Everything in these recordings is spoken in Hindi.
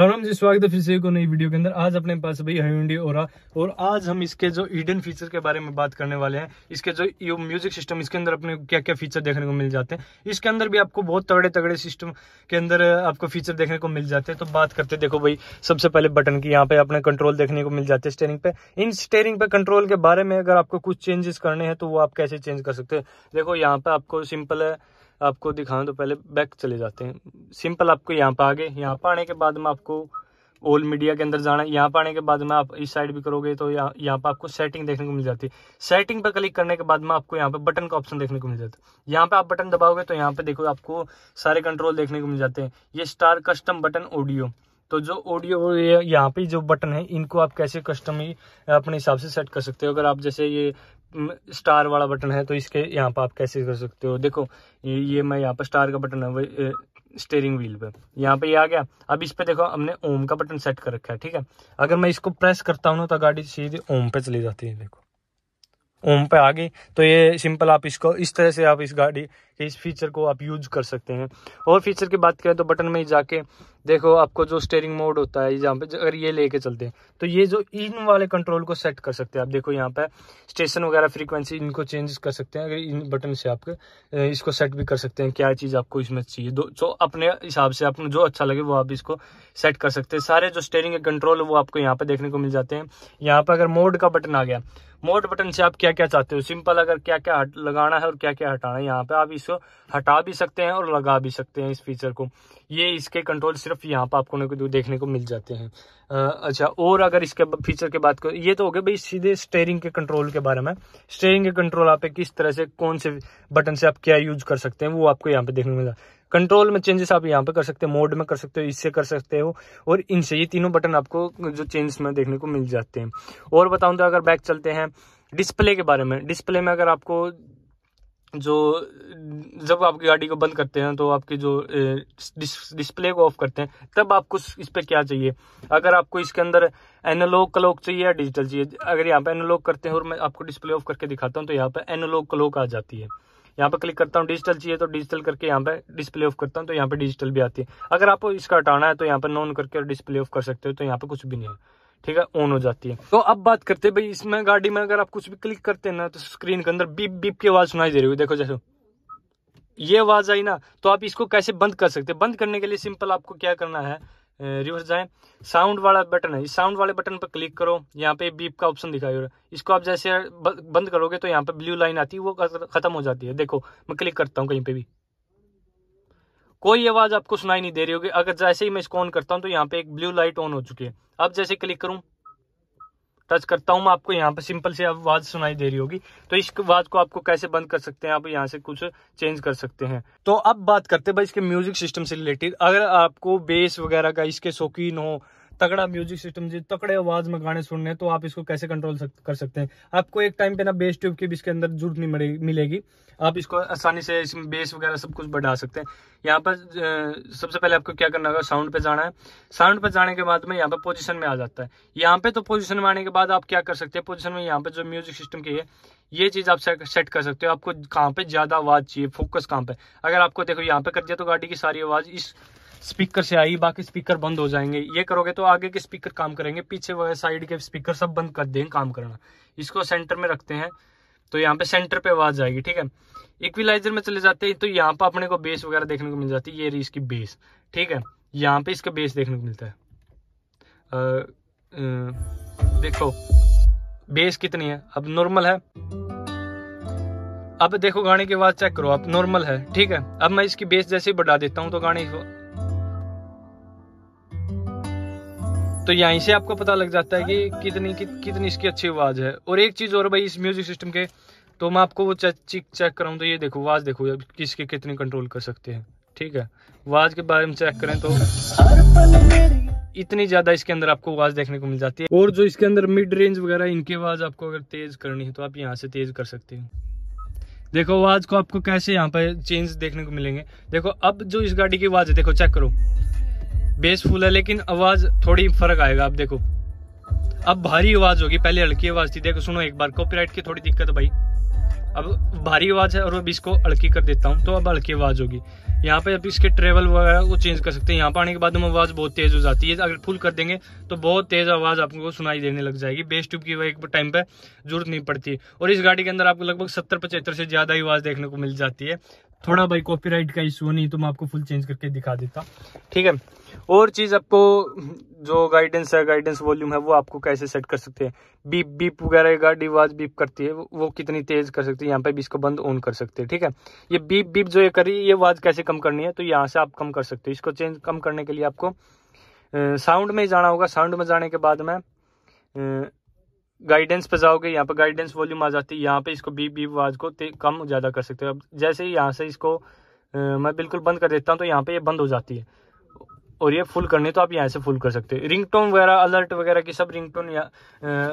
राम हम जिस स्वागत है फिर से एक नई वीडियो के अंदर आज अपने पास भाई ह्यूंडी ओरा और आज हम इसके जो ईडन फीचर के बारे में बात करने वाले हैं इसके जो ये म्यूजिक सिस्टम इसके अंदर अपने क्या क्या फीचर देखने को मिल जाते हैं इसके अंदर भी आपको बहुत तगड़े तगड़े सिस्टम के अंदर आपको फीचर देखने को मिल जाते हैं तो बात करते देखो भाई सबसे पहले बटन की यहाँ पे अपने कंट्रोल देखने को मिल जाते हैं स्टेयरिंग पे इन स्टेयरिंग पे कंट्रोल के बारे में अगर आपको कुछ चेंजेस करने हैं तो वो आप कैसे चेंज कर सकते हैं देखो यहाँ पे आपको सिंपल है आपको दिखाऊं तो पहले बैक चले जाते हैं सिंपल आपको यहाँ पर आ गए यहाँ पर आने के बाद में आपको ओल्ड मीडिया के अंदर जाना है यहाँ पर आने के बाद में आप इस साइड भी करोगे तो यहाँ यहाँ पर आपको सेटिंग देखने को मिल जाती है सेटिंग पर क्लिक करने के बाद में आपको यहाँ पर बटन का ऑप्शन देखने को मिल जाता है यहाँ पर आप बटन दबाओगे तो यहाँ पर देखो आपको सारे कंट्रोल देखने को मिल जाते हैं ये स्टार कस्टम बटन ऑडियो तो जो ऑडियो यहाँ पे जो बटन है इनको आप कैसे कस्टम ही अपने हिसाब से सेट कर सकते हो अगर आप जैसे ये स्टार वाला बटन है तो इसके यहाँ पर आप कैसे कर सकते हो देखो ये मैं यहाँ पर स्टार का बटन है स्टेयरिंग व्हील पे यहाँ पे ये आ गया अब इस पे देखो हमने ओम का बटन सेट कर रखा है ठीक है अगर मैं इसको प्रेस करता हूँ ना तो गाड़ी सीधे ओम पे चली जाती है देखो ओम पे आ गई तो ये सिंपल आप इसको इस तरह से आप इस गाड़ी के इस फीचर को आप यूज कर सकते हैं और फीचर की बात करें तो बटन में जाके देखो आपको जो स्टेयरिंग मोड होता है यहाँ पे अगर ये लेके चलते हैं तो ये जो इन वाले कंट्रोल को सेट कर सकते हैं आप देखो यहाँ पे स्टेशन वगैरह फ्रीक्वेंसी इनको चेंज कर सकते हैं अगर इन बटन से आप इसको सेट भी कर सकते हैं क्या चीज़ आपको इसमें चाहिए दो जो अपने हिसाब से आपको जो अच्छा लगे वो आप इसको सेट कर सकते हैं सारे जो स्टेयरिंग के कंट्रोल वो आपको यहाँ पर देखने को मिल जाते हैं यहाँ पर अगर मोड का बटन आ गया मोड बटन से आप क्या क्या चाहते हो सिंपल अगर क्या क्या लगाना है और क्या क्या हटाना है यहाँ पे आप इसको हटा भी सकते हैं और लगा भी सकते हैं इस फीचर को ये इसके कंट्रोल सिर्फ यहाँ पर आपको उनको देखने को मिल जाते हैं अच्छा और अगर इसके फीचर की बात करो ये तो हो गया भाई सीधे स्टेयरिंग के कंट्रोल के बारे में स्टेयरिंग के कंट्रोल आप किस तरह से कौन से बटन से आप क्या यूज कर सकते हैं वो आपको यहाँ पे देखने को मिला कंट्रोल में चेंजेस आप यहाँ पे कर सकते हो मोड में कर सकते हो इससे कर सकते हो और इनसे ये तीनों बटन आपको जो चेंजेस में देखने को मिल जाते हैं और बताऊं तो अगर बैक चलते हैं डिस्प्ले के बारे में डिस्प्ले में अगर आपको जो जब आपकी गाड़ी को बंद करते हैं तो आपकी जो डिस्प्ले को ऑफ करते हैं तब आपको इस पर क्या चाहिए अगर आपको इसके अंदर एनालॉग क्लॉक चाहिए या डिजिटल चाहिए अगर यहाँ पे एनालॉग करते हैं और मैं आपको डिस्प्ले ऑफ करके दिखाता हूँ तो यहाँ पे एनालॉग क्लॉक आ जाती है यहाँ पे क्लिक करता हूँ डिजिटल चाहिए तो डिजिटल करके यहाँ पे डिस्प्ले ऑफ करता हूँ तो यहाँ पे डिजिटल भी आती है अगर आपको इसका हटाना है तो यहाँ पे नॉन करके और डिस्प्ले ऑफ कर सकते हो तो यहाँ पे कुछ भी नहीं है ठीक है ऑन हो जाती है तो अब बात करते हैं भाई इसमें गाड़ी में अगर आप कुछ भी क्लिक करते हैं ना तो स्क्रीन के अंदर बीप बीप की आवाज सुनाई दे रही हो देखो जैसे ये आवाज आई ना तो आप इसको कैसे बंद कर सकते हैं बंद करने के लिए सिंपल आपको क्या करना है रिवर्स जाए साउंड वाला बटन है इस साउंड वाले बटन पर क्लिक करो यहाँ पे बीप का ऑप्शन दिखाई हो रहा है इसको आप जैसे बंद करोगे तो यहाँ पे ब्लू लाइन आती है वो खत्म हो जाती है देखो मैं क्लिक करता हूँ कहीं पे भी कोई आवाज आपको सुनाई नहीं दे रही होगी अगर जैसे ही मैं इसको ऑन करता हूँ तो यहाँ पे एक ब्लू लाइट ऑन हो चुकी है अब जैसे क्लिक करूँ टच करता हूँ मैं आपको यहाँ पे सिंपल से आवाज सुनाई दे रही होगी तो इस आवाज को आपको कैसे बंद कर सकते हैं आप यहाँ से कुछ चेंज कर सकते हैं तो अब बात करते हैं भाई इसके म्यूजिक सिस्टम से रिलेटेड अगर आपको बेस वगैरह का इसके शौकीन हो तगड़ा म्यूजिक सिस्टम जी तगड़े आवाज में गाने सुनने तो आप इसको कैसे कंट्रोल सक, कर सकते हैं आपको एक टाइम पे ना बेस ट्यूब की भी इसके अंदर जरूरत नहीं मिलेगी आप इसको आसानी से इसमें बेस वगैरह सब कुछ बढ़ा सकते हैं यहाँ पर सबसे पहले आपको क्या करना होगा साउंड पे जाना है साउंड पे जाने के बाद में यहाँ पर पोजिशन में आ जाता है यहाँ पे तो पोजिशन में आने के बाद आप क्या कर सकते हैं पोजिशन में यहाँ पे जो म्यूजिक सिस्टम की है ये चीज़ आप सेट कर सकते हो आपको कहाँ पे ज़्यादा आवाज़ चाहिए फोकस कहाँ पे अगर आपको देखो यहाँ पे कर दिया तो गाड़ी की सारी आवाज़ इस स्पीकर से आई बाकी स्पीकर बंद हो जाएंगे ये करोगे तो आगे के स्पीकर काम करेंगे पीछे वगैरह साइड के स्पीकर सब बंद कर देंगे काम करना इसको सेंटर में रखते हैं तो यहाँ पे सेंटर पे आवाज आएगी ठीक है इक्विलाइजर में चले जाते हैं तो यहाँ पे अपने को बेस वगैरह देखने को मिल जाती है ये रही इसकी बेस ठीक है यहाँ पे इसका बेस देखने को मिलता है आ, आ, देखो बेस कितनी है अब नॉर्मल है अब देखो गाने की आवाज चेक करो अब नॉर्मल है ठीक है अब मैं इसकी बेस जैसे ही बढ़ा देता हूँ तो गाने तो यहीं से आपको पता लग जाता है कि कितनी कि, कितनी इसकी अच्छी आवाज़ है और एक चीज़ और भाई इस म्यूज़िक सिस्टम के तो मैं आपको वो चेक चेक कराऊँ तो ये देखो आवाज़ देखो किसकी कितनी कंट्रोल कर सकते हैं ठीक है आवाज़ के बारे में चेक करें तो इतनी ज्यादा इसके अंदर आपको आवाज देखने को मिल जाती है और जो इसके अंदर मिड रेंज वगैरह इनकी आवाज आपको अगर तेज करनी है तो आप यहाँ से तेज कर सकते हैं देखो आवाज को आपको कैसे यहाँ पर चेंज देखने को मिलेंगे देखो अब जो इस गाड़ी की आवाज है देखो चेक करो बेस फुल है लेकिन आवाज थोड़ी फर्क आएगा आप देखो अब भारी आवाज होगी पहले हल्की आवाज थी देखो सुनो एक बार कॉपीराइट की थोड़ी दिक्कत है भाई अब भारी आवाज है और अब इसको हल्की कर देता हूँ तो अब हल्की आवाज होगी यहाँ पे अब इसके ट्रेवल वगैरह को चेंज कर सकते हैं यहाँ पे आने के बाद हम आवाज़ बहुत तेज़ हो जाती है अगर फुल कर देंगे तो बहुत तेज़ आवाज़ आपको सुनाई देने लग जाएगी बेस ट्यूब की एक टाइम पे जरूरत नहीं पड़ती और इस गाड़ी के अंदर आपको लगभग सत्तर पचहत्तर से ज़्यादा ही आवाज़ देखने को मिल जाती है थोड़ा भाई कॉपीराइट का इशू नहीं तो मैं आपको फुल चेंज करके दिखा देता ठीक है और चीज़ आपको जो गाइडेंस है गाइडेंस वॉल्यूम है वो आपको कैसे सेट कर सकते हैं बीप बीप वगैरह गाड़ी आवाज़ बीप करती है वो कितनी तेज़ कर सकती है यहाँ पे भी इसको बंद ऑन कर सकते हैं ठीक है ये बीप बीप जो ये करी ये आवाज़ कैसे कम करनी है तो यहाँ से आप कम कर सकते हो इसको चेंज कम करने के लिए आपको साउंड में ही जाना होगा साउंड में जाने के बाद में गाइडेंस पे जाओगे यहाँ पे गाइडेंस वॉल्यूम आ जाती है यहाँ पे इसको बीप बीप आवाज़ को कम ज़्यादा कर सकते हो अब जैसे ही यहाँ से इसको मैं बिल्कुल बंद कर देता हूँ तो यहाँ पे ये बंद हो जाती है और ये फुल करने तो आप यहाँ से फुल कर सकते हो रिंग टोन वगैरह अलर्ट वगैरह की सब रिंग टोन या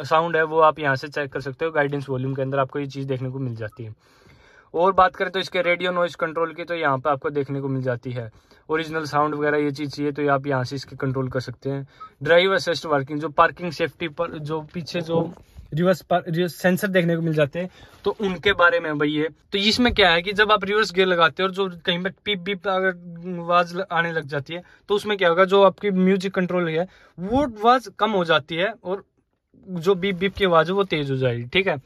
साउंड है वो आप यहाँ से चेक कर सकते हो गाइडेंस वॉल्यूम के अंदर आपको ये चीज़ देखने को मिल जाती है और बात करें तो इसके रेडियो नॉइज कंट्रोल की तो यहाँ पे आपको देखने को मिल जाती है ओरिजिनल साउंड वगैरह ये चीज़ चाहिए तो आप यहाँ से इसके कंट्रोल कर सकते हैं ड्राइव असिस्ट वर्किंग जो पार्किंग सेफ्टी पर जो पीछे जो रिवर्स रिवर्स सेंसर देखने को मिल जाते हैं तो उनके बारे में भाई है तो इसमें क्या है कि जब आप रिवर्स गियर लगाते हो और जो कहीं पर पीप बीप अगर आवाज आने लग जाती है तो उसमें क्या होगा जो आपकी म्यूजिक कंट्रोल है वो आवाज कम हो जाती है और जो बीप बीप की आवाज़ है वो तेज़ हो जाएगी ठीक है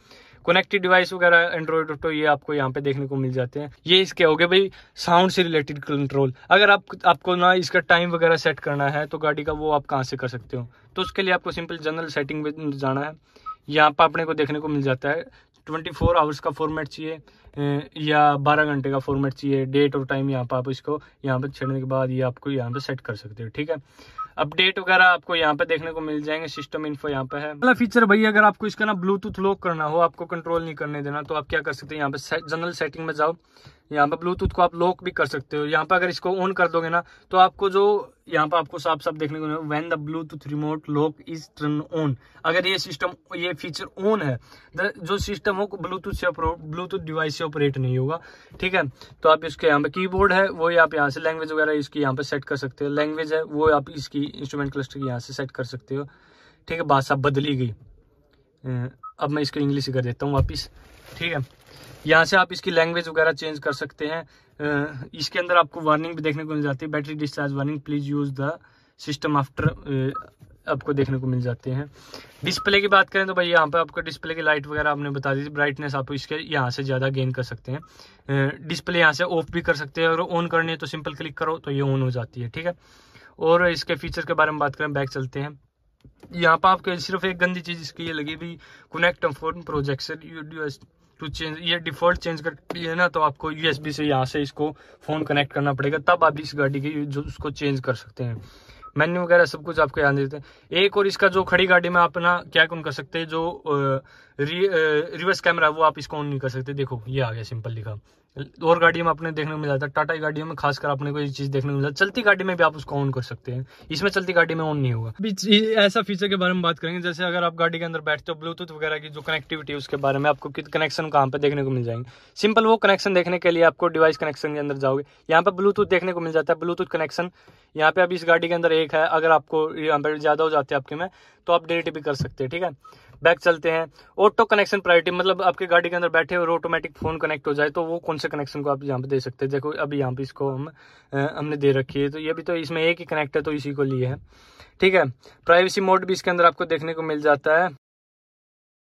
कनेक्टेड डिवाइस वगैरह एंड्रॉयड ऑटो ये आपको यहाँ पे देखने को मिल जाते हैं ये इसके हो गए भाई साउंड से रिलेटेड कंट्रोल अगर आप आपको ना इसका टाइम वगैरह सेट करना है तो गाड़ी का वो आप कहाँ से कर सकते हो तो उसके लिए आपको सिंपल जनरल सेटिंग में जाना है यहाँ पर अपने को देखने को मिल जाता है ट्वेंटी फोर आवर्स का फॉर्मेट चाहिए या बारह घंटे का फॉर्मेट चाहिए डेट और टाइम यहाँ पर आप इसको यहाँ पर छेड़ने के बाद ये आपको यहाँ पर सेट कर सकते हो ठीक है अपडेट वगैरह आपको यहाँ पे देखने को मिल जाएंगे सिस्टम इन्फो यहाँ पे है अगला फीचर भाई अगर आपको इसका ना ब्लूटूथ लॉक करना हो आपको कंट्रोल नहीं करने देना तो आप क्या कर सकते हैं यहाँ पे जनरल सेटिंग में जाओ यहाँ पर ब्लूटूथ को आप लॉक भी कर सकते हो यहाँ पर अगर इसको ऑन कर दोगे ना तो आपको जो यहाँ पर आपको साफ साफ देखने को मिलेगा when the Bluetooth remote lock is turn on अगर ये सिस्टम ये फीचर ऑन है जो सिस्टम हो ब्लूटूथ से ब्लूटूथ डिवाइस से ऑपरेट नहीं होगा ठीक है तो आप इसके यहाँ पे कीबोर्ड है वो आप यहाँ से लैंग्वेज वगैरह इसकी यहाँ पे सेट कर सकते हो लैंग्वेज है वो आप इसकी इंस्ट्रूमेंट क्लस्टर की यहाँ से सेट कर सकते हो ठीक है बादशाह बदली गई अब मैं इसको इंग्लिश कर देता हूँ वापिस ठीक है यहाँ से आप इसकी लैंग्वेज वगैरह चेंज कर सकते हैं इसके अंदर आपको वार्निंग भी देखने को मिल जाती है battery discharge warning please use the system after आपको देखने को मिल जाते हैं डिस्प्ले की बात करें तो भाई यहाँ पे आपको डिस्प्ले की लाइट वगैरह आपने बता दी थी ब्राइटनेस आप इसके यहाँ से ज़्यादा गेन कर सकते हैं डिस्प्ले यहाँ से ऑफ भी कर सकते हैं अगर ऑन करनी है तो सिंपल क्लिक करो तो ये ऑन हो जाती है ठीक है और इसके फीचर के बारे में बात करें बैक चलते हैं यहाँ पर आपके सिर्फ एक गंदी चीज़ इसकी ये लगी भी connect phone projection to change ये डिफॉल्ट चेंज कर लिया ना तो आपको यूएसबी से यहाँ से इसको फ़ोन कनेक्ट करना पड़ेगा तब आप इस गाड़ी की जो उसको चेंज कर सकते हैं मेन्यू वगैरह सब कुछ आपको याद देते हैं एक और इसका जो खड़ी गाड़ी में आप ना क्या कौन कर सकते हैं जो रि, रिवर्स कैमरा वो आप इसको ऑन नहीं कर सकते देखो ये आ गया सिंपल लिखा और गाड़ी में आपने देखने को मिल जाता है टाटा की गाड़ियों में खासकर आपने को ये चीज देखने को मिल जाता है चलती गाड़ी में भी आप उसको ऑन कर सकते हैं इसमें चलती गाड़ी में ऑन नहीं होगा अभी ऐसा फीचर के बारे में बात करेंगे जैसे अगर आप गाड़ी के अंदर बैठते हो ब्लूटूथ वगैरह की जो कनेक्टिविटी है उसके बारे में आपको कनेक्शन कहाँ पे देखने को मिल जाएंगे सिंपल वो कनेक्शन देखने के लिए आपको डिवाइस कनेक्शन के अंदर जाओगे यहाँ पर ब्लूटूथ देखने को मिल जाता है ब्लूटूथ कनेक्शन यहाँ पे अभी इस गाड़ी के अंदर एक है अगर आपको एम्पेयर ज़्यादा हो जाते हैं आपके में तो आप डिलीट भी कर सकते हैं ठीक है बैक चलते हैं ऑटो कनेक्शन प्रायोरिटी मतलब आपके गाड़ी के अंदर बैठे और ऑटोमेटिक फ़ोन कनेक्ट हो जाए तो वो कौन से कनेक्शन को आप यहाँ पे दे सकते हैं देखो अभी यहाँ पे इसको हम हमने दे रखी है तो ये भी तो इसमें एक ही कनेक्ट है तो इसी को लिए है ठीक है प्राइवेसी मोड भी इसके अंदर आपको देखने को मिल जाता है